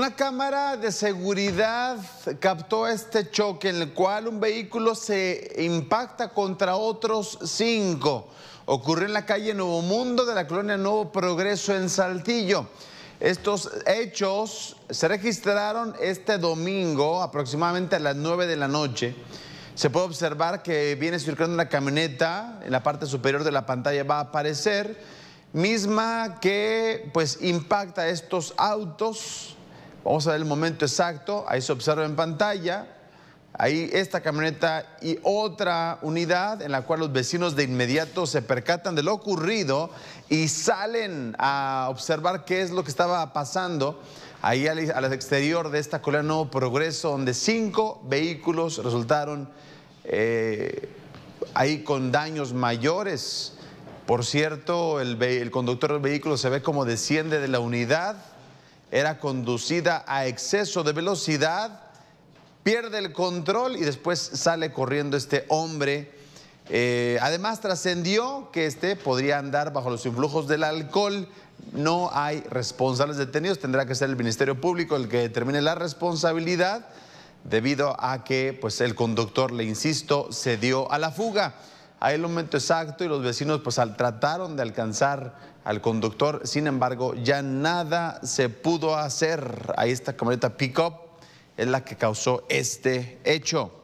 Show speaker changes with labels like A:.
A: Una cámara de seguridad captó este choque en el cual un vehículo se impacta contra otros cinco. Ocurrió en la calle Nuevo Mundo de la colonia Nuevo Progreso en Saltillo. Estos hechos se registraron este domingo aproximadamente a las 9 de la noche. Se puede observar que viene circulando una camioneta, en la parte superior de la pantalla va a aparecer, misma que pues impacta estos autos Vamos a ver el momento exacto, ahí se observa en pantalla, ahí esta camioneta y otra unidad en la cual los vecinos de inmediato se percatan de lo ocurrido y salen a observar qué es lo que estaba pasando ahí al, exterior de esta colonia Nuevo Progreso, donde cinco vehículos resultaron eh, ahí con daños mayores. Por cierto, el conductor del vehículo se ve como desciende de la unidad era conducida a exceso de velocidad, pierde el control y después sale corriendo este hombre. Eh, además trascendió que este podría andar bajo los influjos del alcohol. No hay responsables detenidos, tendrá que ser el Ministerio Público el que determine la responsabilidad debido a que pues, el conductor, le insisto, se dio a la fuga ahí el momento exacto y los vecinos pues al, trataron de alcanzar al conductor, sin embargo ya nada se pudo hacer. Ahí esta camioneta pickup es la que causó este hecho.